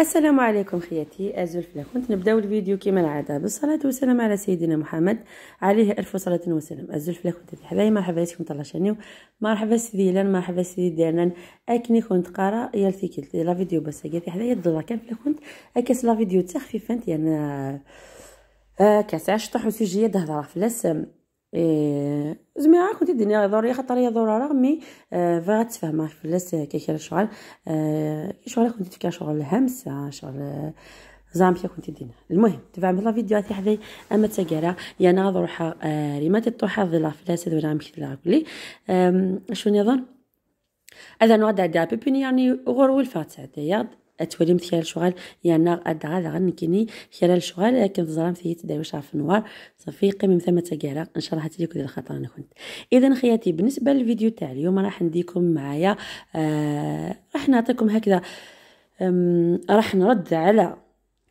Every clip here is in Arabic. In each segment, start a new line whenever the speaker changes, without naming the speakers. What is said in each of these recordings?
السلام عليكم خياتي الزلفلة كنت نبداو الفيديو كما العاده بالصلاه والسلام على سيدنا محمد عليه الف صلاه وسلام الزلفلة كنت حبايبي مرحبا بكم طلاشانيو مرحبا سيدي لان مرحبا سيدي دانا اكني كنت قرا يا الفيكلت لا فيديو بس كي حدايا الدولار كان فلا كنت اكاس لا فيديو تخفيفا يعني آه كاس عشطح وسجيه دهضره فلاس إيه زعما كنت الدنيا ضروري خاطر هي ضرورة مي آه فغا تفهمها فلاس كيكير الشغل كي شغل كنت تفكر شغل همس شغل كي كنت دينا المهم تفهم من الفيديو تاع حدي اما تاكارا يا انا روحا آه ريمات الطوحه ظل فلاس ولا مشيت لها كلي شنو نظن اذا نوع دا بيبيني يعني غور والفات تاع من خلال الشغل يا نار يعني ادعى غنكني خلال الشغل كنتزرام فيه تداوي شعر النوار صافي قيم ثمة كاع ان شاء الله هتليك ديال الخطر انا كنت اذا خياتي بالنسبه للفيديو تاع اليوم راح نديكم معايا آه راح نعطيكم هكذا راح نرد على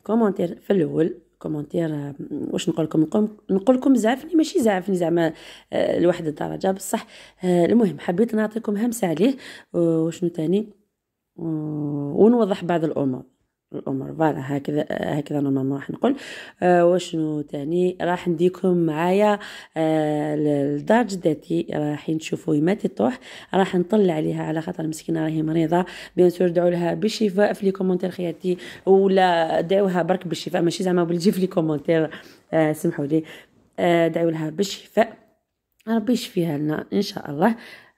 كومونتير في الاول كومونتير آه، واش نقول لكم نقول لكم زعفني ماشي زعفني زعما آه، لواحد الدرجه بصح آه، المهم حبيت نعطيكم همسه عليه وشنو ثاني ونوضح بعض الامور الامور فوالا هكذا هكذا نورمالمون راح نقول آه وشنو تاني راح نديكم معايا آه جدتي جداتي راح نشوفوا يماتي طوح راح نطلع عليها على خاطر مسكينه راهي مريضه بيان سور دعوا لها بالشفاء في لي كومونتير خياتي ولا دعوها برك بالشفاء ماشي زعما بالجي في لي كومونتير آه سمحوا لي آه دعوا لها بالشفاء ربي يشفيها لنا ان شاء الله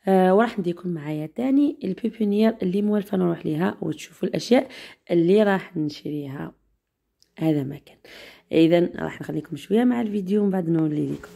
آه وراح نديكم معايا تاني البيبونير اللي موالفه نروح ليها وتشوفوا الاشياء اللي راح نشريها هذا ما كان اذا راح نخليكم شويه مع الفيديو ومن بعد نولي لكم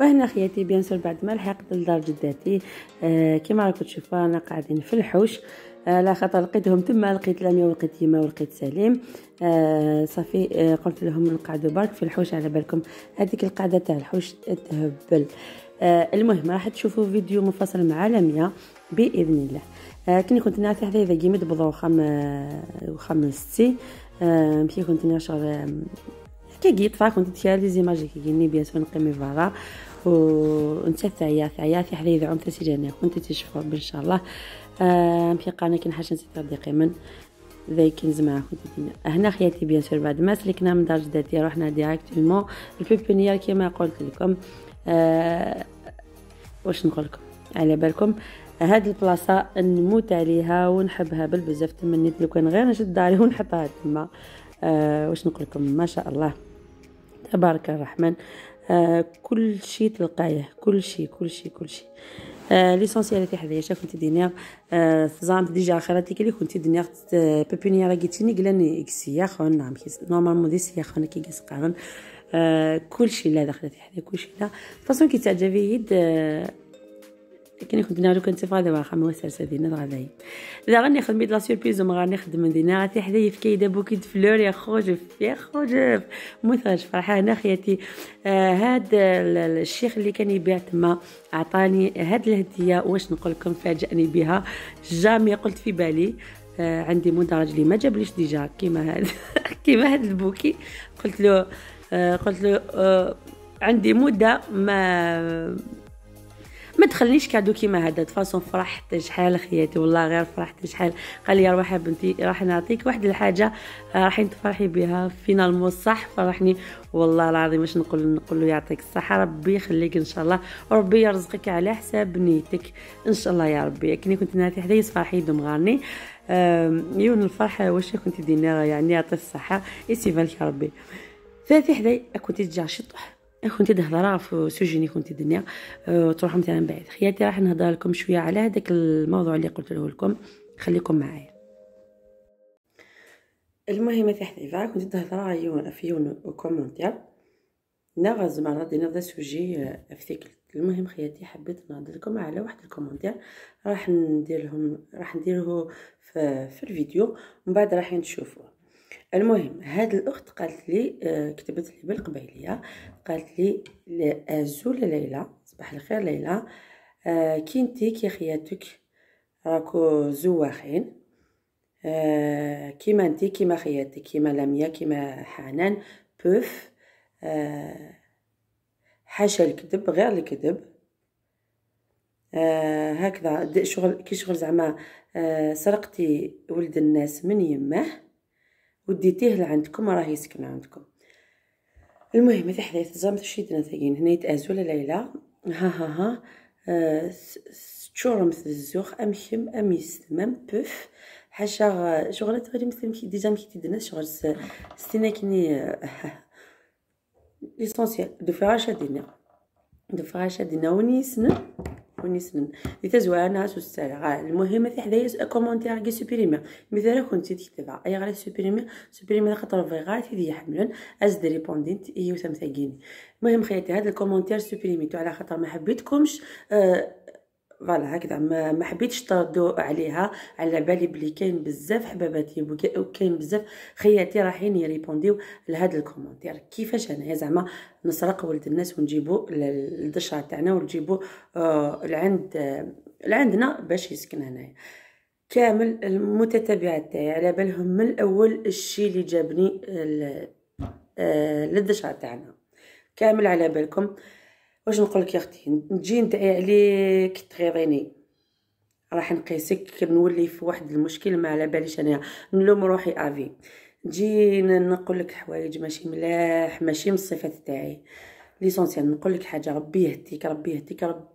وهنا خياتي بيان سور بعد ما لحقت لدار جداتي آه كما راكم تشوفوا انا قاعدين في الحوش على آه، خاطر لقيتهم تما لقيت لاميا ولقيت يما ولقيت سليم آه صافي آه قلت لهم نقعدوا برك في الحوش على بالكم هذيك القاعده تاع الحوش تهبل آه المهم راح تشوفوا فيديو منفصل مع لاميا باذن الله آه كني كنت نعرف هذا اذا قيمت بضو وخم آه، وخم ستي آه كي كنت نشر كيقيط فا كنت تيا لي كي كيني بيان سور نقيمي برا ونتا ثايا ثايا في حدا يدعم تسي جانا كنت تيشوفوا ان شاء الله قناه كاين حاجه نسيت صديقي من ذيك معاكم تدينا هنا خياتي بيان سور بعد ما سلكنا من دار جداتي رحنا ديريكتومون البيبينيير كيما قلت لكم آه واش نقول لكم على بالكم هاد البلاصه نموت عليها ونحبها بالبزاف تمنيت لو كان غير نشد داري ونحطها تما آه واش نقول لكم ما شاء الله تبارك الرحمن آه كل شيء تلقايه كل شيء كل شيء كل شيء آه ليسونسيال تاع حدايا كنت دينيغ آه زعما ديجا خراتي كلي كنت آه، بيبيني راه جيتيني قلاني اكسيا خون نعم كيس نورمالمون دي سيا خون كي قاس قارن آه كل شيء لا دخلت حدايا كل شيء لا فاصون كي تعجبي يد آه لكن كنت نعرف كنت صفا دابا خا موسرسه دينا غادي اذا غنخدم لا سيربيز وما غنخدم دينا غاتي حدايا في كيدا بوكيت فلور يا خوجف يا خوجف مثرج فرحانه خياتي آه هاد الشيخ اللي كان يبيع تما عطاني هاد الهديه واش نقول لكم فاجأني بها جامي قلت في بالي آه عندي مدرج لي ما جابليش ديجا كيما هاد كيما هاد البوكي قلت له آه قلت له آه عندي مده ما ما تخلينيش كادو كيما هذا فاصون فرحت شحال خياتي والله غير فرحت شحال قال لي روحي بنتي راح نعطيك واحد الحاجه آه، راح تفرحي بها فينالمون صح فرحني والله العظيم واش نقول نقول له يعطيك الصحه ربي يخليك ان شاء الله وربي يرزقك على حساب نيتك ان شاء الله يا ربي كني كنت ناتي حدا يسفرحي دم غارني يون الفرحة واش كنت ديني يعني يعطي الصحه يسيفالك لك ربي ثلاثي حداي كنت تجي شطح أه، كنت تهضرا في سوجيني كنت الدنيا أه، تروحوا مثلا بعيد خياتي راح نهضر لكم شويه على هذاك الموضوع اللي قلت له لكم خليكم معايا المهم حتى كنت كنتي عيون في كومونتير نغز مع غادي نهضر سوجي افتكر أه، المهم خياتي حبيت نهضر لكم على واحد الكومونتير راح ندير لهم راح نديره في, في الفيديو من بعد راح نشوفوه المهم هاد الاخت قالت لي آه، كتبت لي بالقبيليه قالت لي لازول ليلى صباح الخير ليلى آه، كي نتي كي خياتك راكو زواخين آه، كيما نتي كيما خياتك كيما لميا كيما حنان بوف حاشا الكذب غير الكذب هكذا شغل كي شغل زعما سرقتي ولد الناس من يمه وديتيه لعندكم راه يسكن عندكم المهم هذا حليت زعما شي درنا ثاقين هنا يتأزول ليلى ها ها ها أه تشورم الزوخ امشم ام يستمم بوف حاشا شغل تغيري مثل مكي ديجا مكي تدنا شغل ستينا كني ليسونسيال آه، آه، آه. دو فراشه دينا دو فراشه دينا ونيسنا كوني سنن دي تزوار ناس وسارة المهم في حدايا كومونتير كي سوبريمير مثلا كنت تكتبا اي غير سوبريمير سوبريمير خاطر في غير تيدي يحملن دي ريبوندينت اي وسام ثاقيني المهم خياتي هذا الكومونتير سوبريميتو على خاطر ما حبيتكمش آه فوالا هكذا ما, ما حبيتش تردو عليها على بالي بلي كاين بزاف حباباتي وكاين بزاف خياتي رايحين يريبونديو لهاد الكومونتير كيفاش انايا زعما نسرق ولد الناس ونجيبو للدشره تاعنا ونجيبو آه، لعند لعندنا باش يسكن هنايا كامل المتتبعات تاعي على بالهم من الاول الشيء اللي جابني آه، للدشره تاعنا كامل على بالكم واش نقول لك يا اختي نجي ندعي عليك تغيظيني راح نقيسك نولي في واحد المشكل ما على باليش انا نلوم روحي افي نجي نقول لك حوايج ماشي ملاح ماشي من الصفات تاعي ليسونسيال نقول لك حاجه ربي يهديك ربي يهديك رب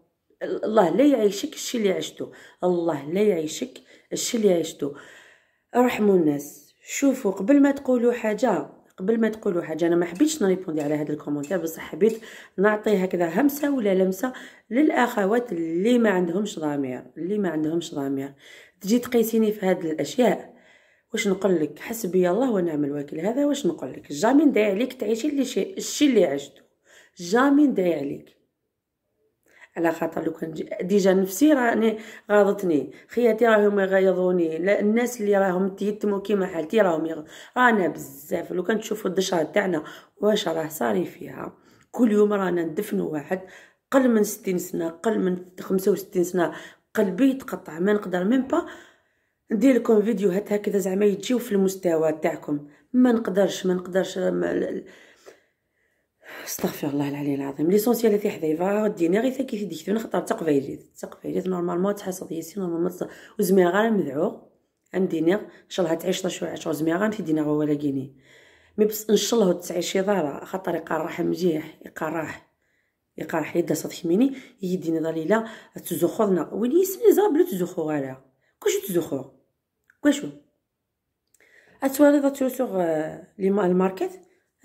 الله لا يعيشك الشي اللي عشتو الله لا يعيشك الشي اللي عشتو ارحموا الناس شوفوا قبل ما تقولوا حاجه قبل ما تقولوا حاجه انا ما حبيتش نريبوندي على هذا الكومونتير بصح حبيت نعطي هكذا همسه ولا لمسه للاخوات اللي ما عندهمش ضمير اللي ما عندهمش ضمير تجي تقيسيني في هذه الاشياء واش نقول لك حسبي الله ونعم الوكيل هذا واش نقول لك جامي ندعي عليك تعيشي اللي شي الشي اللي عشتو جامي ندعي عليك على خاطر لو كان ديجا نفسي راني غاضتني خياتي راهم يغيظوني الناس اللي راهم تيتموا كيما حالتي راهم يغض رانا بزاف لو كان تشوفوا الدشره تاعنا واش راه صاري فيها كل يوم رانا ندفنوا واحد قل من ستين سنه قل من 65 سنه قلبي يتقطع ما نقدر ميم با ندير لكم فيديوهات هكذا زعما يجيو في المستوى تاعكم ما نقدرش ما نقدرش ما استغفر الله العلي العظيم ليسونسيال في حذيفه دينا غير كيف ديكتون خطر تقبيلات تقبيلات نورمالمون تحصد ياسين نورمالمون وزمير غير مذعوق ام دينيغ ان شاء الله تعيش طاش وعشر زمير غير في دينيغ ولا كيني مي بس ان شاء الله تعيش دارا خاطر يقرح مجيح يقرا يقرح يدا صد خميني يديني ضليله تزخورنا وين يسمي زابلو تزخور على كوش تزخور كوشو اتوالي ذا تشوسوغ لي الماركت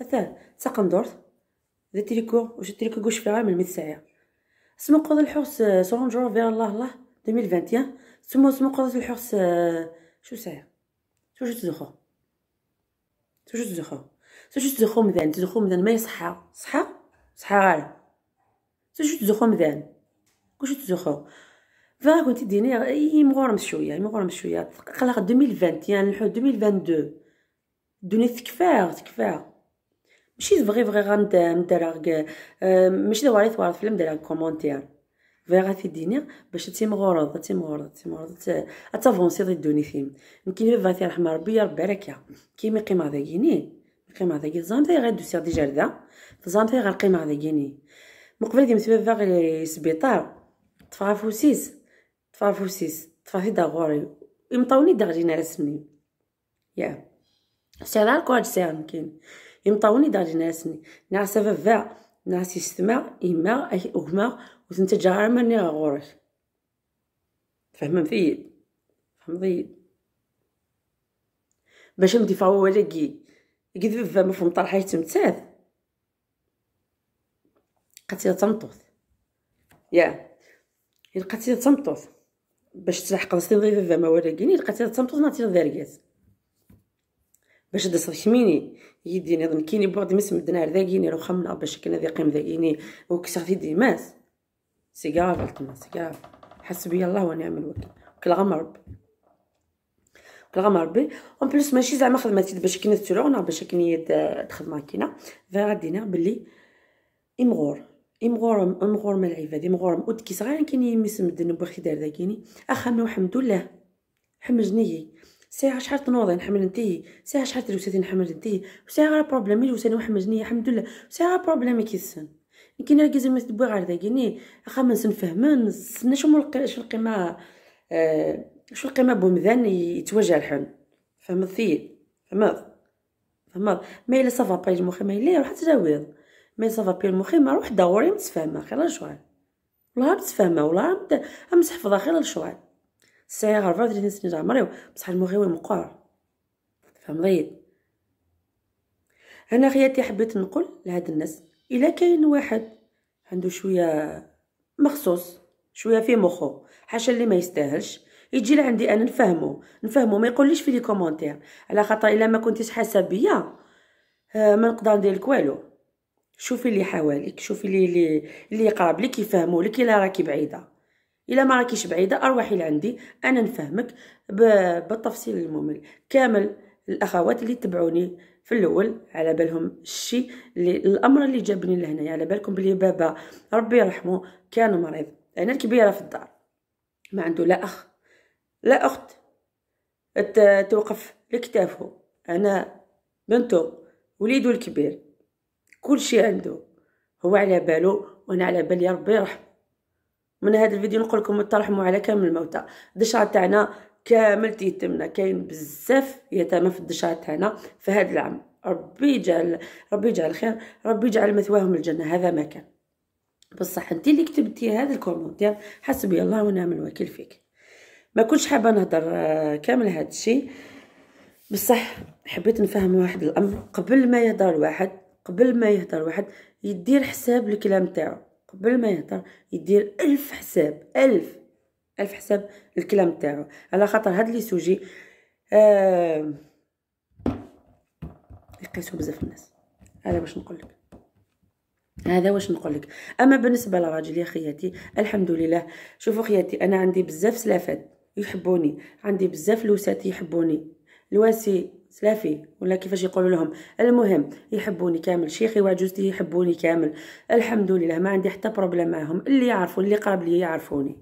اثا تقندورت ذا تريكو واش التريكو كوش فيها من 100 ساعه اسمو قضى سون سورونج فير الله الله 2021 سمو سمو قضى الحرص شو ساعه شو شو تزخو شو شو تزخو شو شو تزخو مذان تزخو مذان ما يصحى صحى صحى غير شو شو تزخو مذان كوش تزخو فا كنت ديني اي مغرم شويه اي مغرم شويه قلق 2021 نحو 2022 دوني تكفاه تكفاه ماشي فغي فغي غنديرها ماشي آه، دابا غير ثوار فيلم دايرها كومونتير في غاتيديني باش تيمغرض تيمغرض تيمغرض اتافونسي ضد دوني فيم يمكن لي فاتي رحمه ربي يا ربي عليك كيما قيمه داكيني قيمه داكي زانتي غادوسير ديجا لدا زانتي غنقيمه داكيني مقبل ديما تبا باغي للسبيطار طفا فوسيس طفا فوسيس طفا في داغوري يمطاوني داغجين على سني يا استعدال كواج ساعه يمكن يمطاوني داري ناسني ناس فافا ناس يستمع إما أي أغمى وتنتج عارمة مني غورك فهم مثيل فهم ضيد باش مدي فاو ولا كي كذب فما فهم طرحي تمتاث قتيلة تمطوث يا القتيلة تمطوث باش تلحق راسي نضيف فما ولا كيني القتيلة تمطوث نعطي ذاريات باش دسخميني يدي نظن كيني بعد مسم دنار ذاقيني لو خمنا باش كنا ذي قيم وكسر في دي ماس سيقاف القمة سيقاف حسبي الله ونعم الوكيل كل غمر ربي كل غمر ربي اون بلوس ماشي زعما خدمتي باش كنا تسرعونا باش كنا تخدم كينا فغادينا بلي امغور امغور امغور من العباد امغورم ود كي صغير كاين يمسم دنب وخدار ذاكيني اخا وحمد الله حمجني ساعه شحال تنوض يعني نحمل نتي ساعه شحال تلوساتي نحمل نتي ساعه بروبليمي لوساني وحمزني الحمد لله ساعه بروبليمي كيسن كي ركز زعما تبوي غير داكيني اخا ما نفهمن سنا شو ملقي شو القيمه آه شو القيمه بومذان يتوجع الحن فهمت فيه فهمت فهمت ما الا صافا باي المخي ما الا روح تزاويض ما صافا باي المخي ما روح دوري متفاهمه خير الشوال والله متفاهمه والله متحفظه خير الشوال الساعه 34 سنه تاع عمري بصح المغيوي مقاع فمضيد انا خياتي حبيت نقول لهاد الناس الا كاين واحد عنده شويه مخصوص شويه في مخو حاشا اللي ما يستاهلش يجي لعندي انا نفهمه نفهمه ما يقوليش في لي كومونتير على خاطر الا ما كنتيش حاسه بيا آه ما نقدر ندير لك والو شوفي اللي حواليك شوفي اللي اللي قراب لك يفهموا لك الا راكي بعيده الا ما راكيش بعيده ارواحي لعندي انا نفهمك بالتفصيل الممل كامل الاخوات اللي تبعوني في الاول على بالهم الشيء اللي الامر اللي جابني لهنايا على بالكم بلي بابا ربي يرحمه كان مريض انا الكبيره في الدار ما عنده لا اخ لا اخت توقف لكتافه انا بنته وليده الكبير كل شيء عنده هو على باله وانا على بالي ربي يرحمه من هذا الفيديو نقول لكم ترحموا على كامل الموتى الدشعه تاعنا كامل تيتمنا كاين بزاف يتامى في الدشعه تاعنا في هذا العام ربي يجعل ربي يجعل خير ربي يجعل مثواهم الجنه هذا ما كان بصح انت اللي كتبتي هذا الكومونتير حسبي الله ونعم الوكيل فيك ما كنتش حابه نهضر آه، كامل هذا الشيء بصح حبيت نفهم واحد الامر قبل ما يهضر واحد قبل ما يهضر واحد يدير حساب الكلام تاعو قبل ما يهضر يدير ألف حساب ألف ألف حساب الكلام تاعو على خاطر هاد لي سوجي آه يقيسو بزاف الناس هذا باش نقولك هذا واش نقولك اما بالنسبه للراجل يا خياتي الحمد لله شوفوا خياتي انا عندي بزاف سلافات يحبوني عندي بزاف لوسات يحبوني الواسي سلافي ولا كيفاش يقولوا لهم المهم يحبوني كامل شيخي وعجوزتي يحبوني كامل الحمد لله ما عندي حتى بروبليم معاهم اللي يعرفوا اللي قرب لي يعرفوني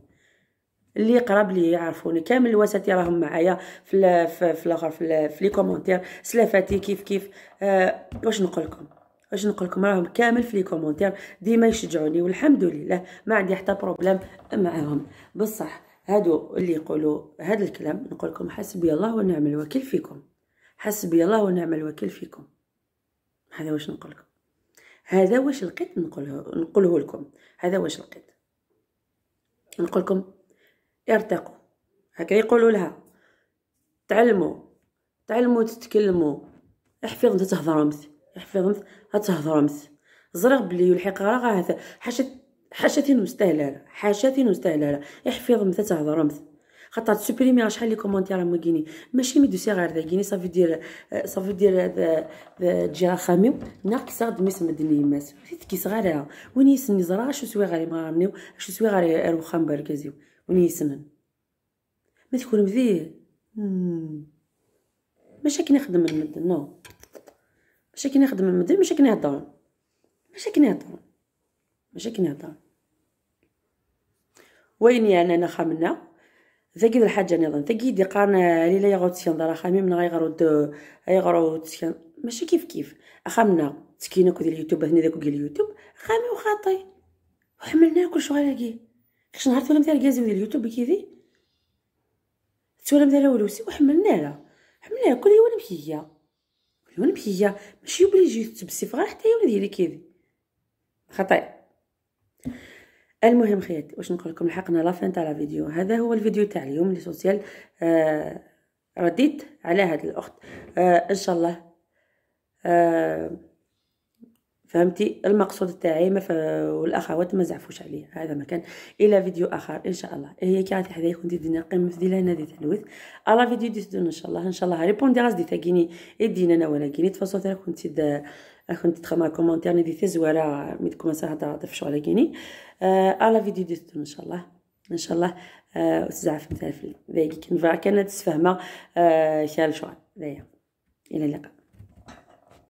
اللي قرب لي يعرفوني كامل الوساتي راهم معايا في الـ في ال في, ال في لي كومونتير سلافاتي كيف كيف آه واش نقول لكم واش نقول لكم راهم كامل في لي كومونتير ديما يشجعوني والحمد لله ما عندي حتى بروبليم معاهم بصح هادو اللي يقولوا هذا الكلام نقول لكم حسبي الله ونعم الوكيل فيكم حسبي الله ونعم الوكيل فيكم هذا واش نقول لكم هذا واش لقيت نقوله نقوله لكم هذا واش لقيت نقول لكم ارتقوا هكا يقولوا لها تعلموا تعلموا تتكلموا احفظ تهضروا مثل احفظ مثل تهضروا مثل زرق بلي يلحق راه حاشا حاشا تين مستهلاله حاشا تين مستهلاله احفظ مثل تهضروا خاطر على شحال لي كومونتير راهم كيني ماشي مي دو سيغار غير كيني صافي دير آه، صافي دير تجي راه نار ناقصه دمي ميس يماس فيت كي صغار وين يسن يزرا شو سوي غير ما شو سوي غير روخان بركازيو وين يسنن ما تكون مزيان ماشي كي نخدم المد نو ماشي كي نخدم المد ماشي كي نهضر ماشي كي نهضر ماشي كي نهضر وين يعني انا خامنه زاكيد الحاجة نظام ذاكي دي لي ليلا يغوت سيان دارا خامي من غيغرود غيغرود سيان ماشي كيف كيف اخامنا سكينه كو ديال اليوتيوب هنا داكو ديال اليوتيوب خامي وخاطي وحملنا كل شغل هاكي كاش نهار تولم تاع كازي ديال اليوتيوب كيدي تولم تاع ولوسي وحملنا لها حملناها كل يوم بحيا كل يوم هي ماشي بلي تبسي فغا حتى يوم ديالي كيدي خطأ المهم خيات واش نقول لكم لحقنا لافان تاع لا فيديو هذا هو الفيديو تاع اليوم لي سوسيال آه رديت على هاد الاخت آه ان شاء الله آه فهمتي المقصود تاعي ما والاخوات ما زعفوش عليه هذا ما كان الى فيديو اخر ان شاء الله هي كانت حدا يكون دي دينا قيم في ديلا نادي تلوث على فيديو دي ان شاء الله ان شاء الله ريبوندي غاز دي تاكيني ادينا انا وانا كيني تفاصيل تاعك كنت كنت تخمع كومونتير ندي زوالة مي تكومونسا هضر في شغل كيني آه، على فيديو دي ان شاء الله ان شاء الله آه، استاذ في ذلك كنفع كانت تسفهمه شال آه، شغل ذايا الى اللقاء